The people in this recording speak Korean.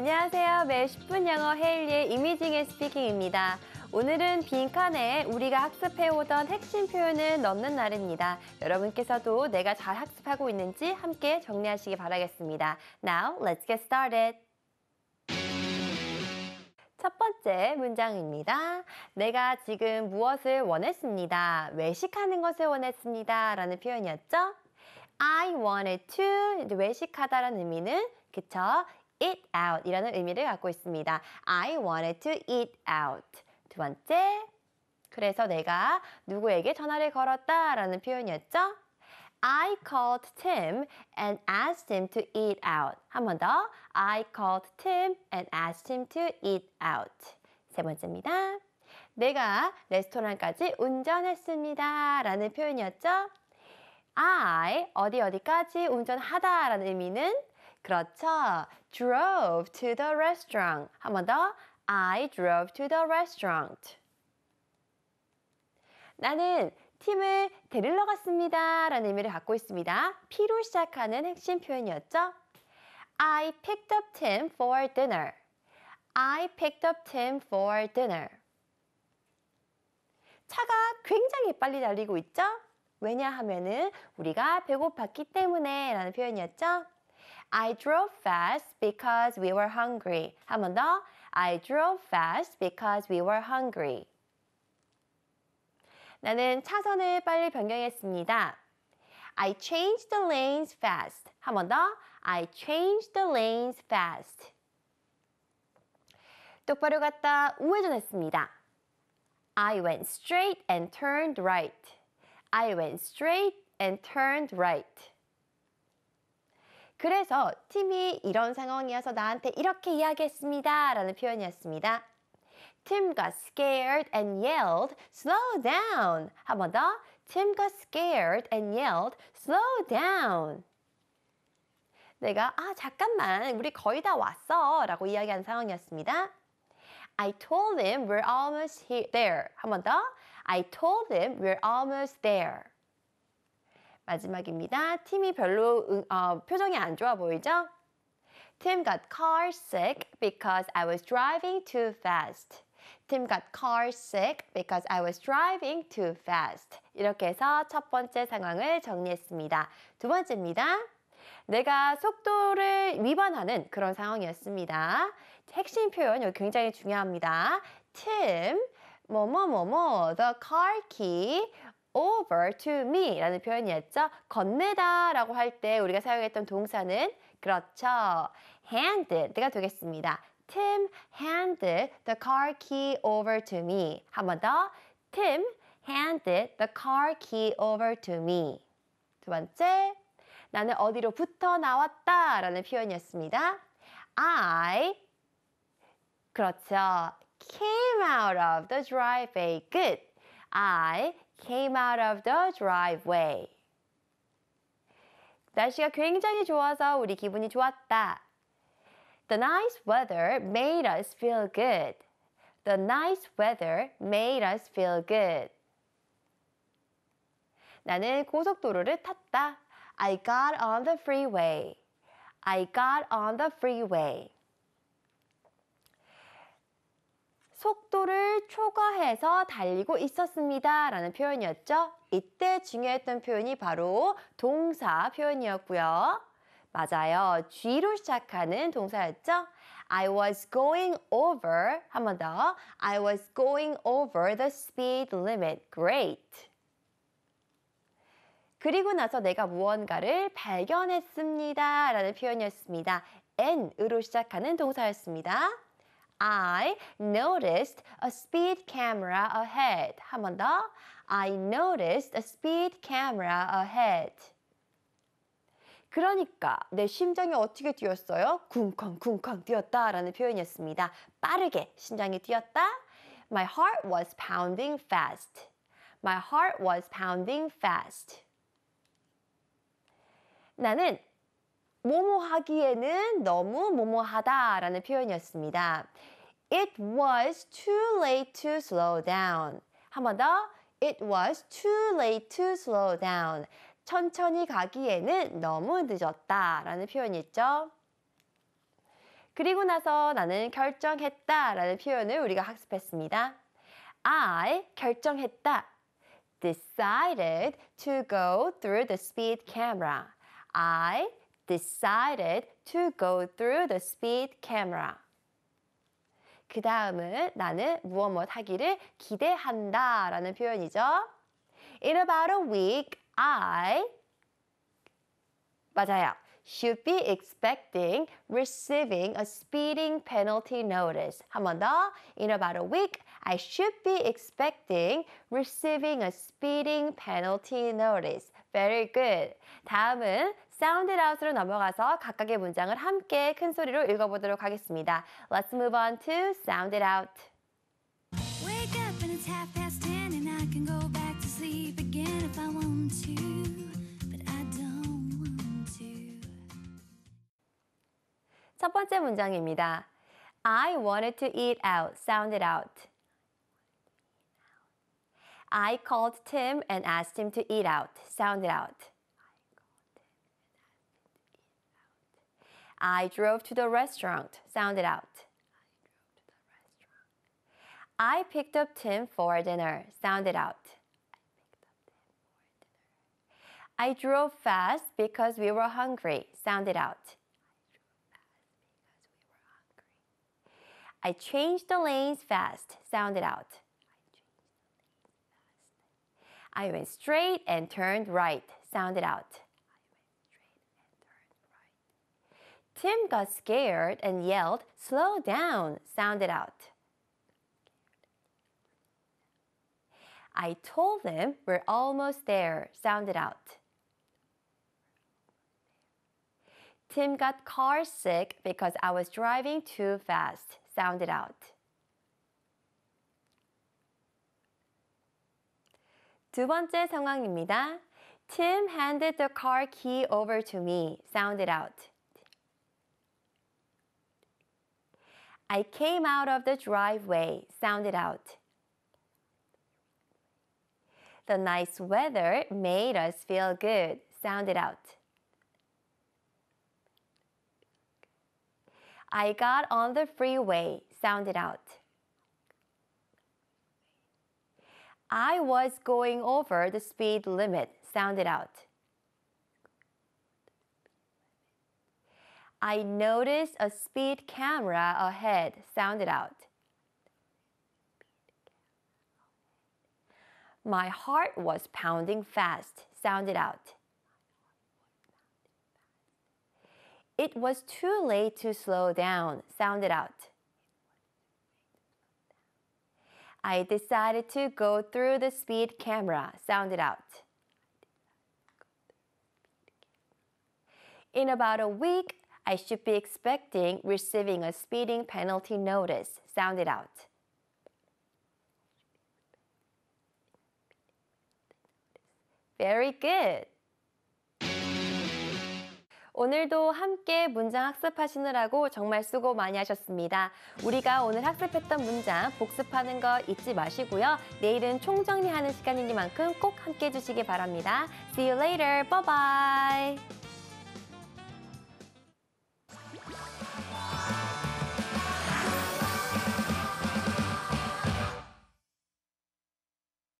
안녕하세요. 매 10분 영어 헤일리의 이미징의 스피킹입니다. 오늘은 빈칸에 우리가 학습해오던 핵심 표현을 넣는 날입니다. 여러분께서도 내가 잘 학습하고 있는지 함께 정리하시기 바라겠습니다. Now, let's get started. 첫 번째 문장입니다. 내가 지금 무엇을 원했습니다. 외식하는 것을 원했습니다. 라는 표현이었죠? I wanted to 외식하다라는 의미는 그쵸? e t out 이라는 의미를 갖고 있습니다. I wanted to eat out. 두 번째, 그래서 내가 누구에게 전화를 걸었다 라는 표현이었죠. I called Tim and asked him to eat out. 한 번 더. I called Tim and asked him to eat out. 세 번째입니다. 내가 레스토랑까지 운전했습니다. 라는 표현이었죠. I 어디 어디까지 운전하다 라는 의미는 그렇죠. drove to the restaurant. 한 번 더. I drove to the restaurant. 나는 팀을 데리러 갔습니다. 라는 의미를 갖고 있습니다. P로 시작하는 핵심 표현이었죠. I picked up Tim for dinner. I picked up Tim for dinner. 차가 굉장히 빨리 달리고 있죠? 왜냐 하면은 우리가 배고팠기 때문에 라는 표현이었죠. I drove fast because we were hungry. 한 번 더. I drove fast because we were hungry. 나는 차선을 빨리 변경했습니다. I changed the lanes fast. 한 번 더. I changed the lanes fast. 똑바로 갔다 우회전했습니다. I went straight and turned right. I went straight and turned right. 그래서 팀이 이런 상황이어서 나한테 이렇게 이야기했습니다. 라는 표현이었습니다. Tim got scared and yelled, slow down. 한 번 더. Tim got scared and yelled, slow down. 내가, 아, 잠깐만. 우리 거의 다 왔어. 라고 이야기한 상황이었습니다. I told him we're almost here, there. 한 번 더. I told him we're almost there. 마지막입니다. 팀이 별로 응, 어, 표정이 안 좋아 보이죠? Tim got car sick because I was driving too fast. Tim got car sick because I was driving too fast. 이렇게 해서 첫 번째 상황을 정리했습니다. 두 번째입니다. 내가 속도를 위반하는 그런 상황이었습니다. 핵심 표현 여기 굉장히 중요합니다. Tim 뭐뭐뭐뭐 the car key over to me라는 표현이었죠. 건네다라고 할 때 우리가 사용했던 동사는 그렇죠. handed가 되겠습니다. Tim handed the car key over to me. 한 번 더. Tim handed the car key over to me. 두 번째. 나는 어디로부터 나왔다 라는 표현이었습니다. I 그렇죠. came out of the driveway. 끝. I came out of the driveway. 날씨가 굉장히 좋아서 우리 기분이 좋았다. The nice weather made us feel good. The nice weather made us feel good. 나는 고속도로를 탔다. I got on the freeway. I got on the freeway. 속도를 초과해서 달리고 있었습니다. 라는 표현이었죠. 이때 중요했던 표현이 바로 동사 표현이었고요. 맞아요. G로 시작하는 동사였죠. I was going over. 한 번 더. I was going over the speed limit. Great. 그리고 나서 내가 무언가를 발견했습니다. 라는 표현이었습니다. N으로 시작하는 동사였습니다. I noticed a speed camera ahead. 한 번 더. I noticed a speed camera ahead. 그러니까 내 심장이 어떻게 뛰었어요? 쿵쾅쿵쾅 뛰었다라는 표현이었습니다. 빠르게 심장이 뛰었다. My heart was pounding fast. My heart was pounding fast. 나는 뭐뭐하기에는 너무 뭐뭐하다라는 표현이었습니다. It was too late to slow down. 한 번 더. It was too late to slow down. 천천히 가기에는 너무 늦었다라는 표현이었죠. 그리고 나서 나는 결정했다라는 표현을 우리가 학습했습니다. I 결정했다. decided to go through the speed camera. I decided to go through the speed camera. 그 다음은 나는 무엇 무엇 하기를 기대한다 라는 표현이죠. In about a week, I 맞아요. should be expecting receiving a speeding penalty notice. 한 번 더. In about a week, I should be expecting receiving a speeding penalty notice. Very good. 다음은 sound it out으로 넘어가서 각각의 문장을 함께 큰 소리로 읽어보도록 하겠습니다. Let's move on to sound it out. Wake up and it's half past ten and I can go back to sleep again if I want to. But I don't want to. 첫 번째 문장입니다. I wanted to eat out. Sound it out. I called Tim and asked him to eat out. Sound it out. I drove to the restaurant. Sound it out. I picked up Tim for dinner. Sound it out. I drove fast because we were hungry. Sound it out. I changed the lanes fast. Sound it out. I went straight and turned right. Sound it out. Right. Tim got scared and yelled, Slow down. Sound it out. I told them we're almost there. Sound it out. Tim got car sick because I was driving too fast. Sound it out. 두 번째 상황입니다. Tim handed the car key over to me. Sound it out. I came out of the driveway. Sound it out. The nice weather made us feel good. Sound it out. I got on the freeway. Sound it out. I was going over the speed limit. Sound it out. I noticed a speed camera ahead. Sound it out. My heart was pounding fast. Sound it out. It was too late to slow down. Sound it out. I decided to go through the speed camera. Sound it out. In about a week, I should be expecting receiving a speeding penalty notice. Sound it out. Very good. 오늘도 함께 문장 학습하시느라고 정말 수고 많이 하셨습니다. 우리가 오늘 학습했던 문장 복습하는 거 잊지 마시고요. 내일은 총정리하는 시간이니만큼 꼭 함께 해주시기 바랍니다. See you later. Bye bye.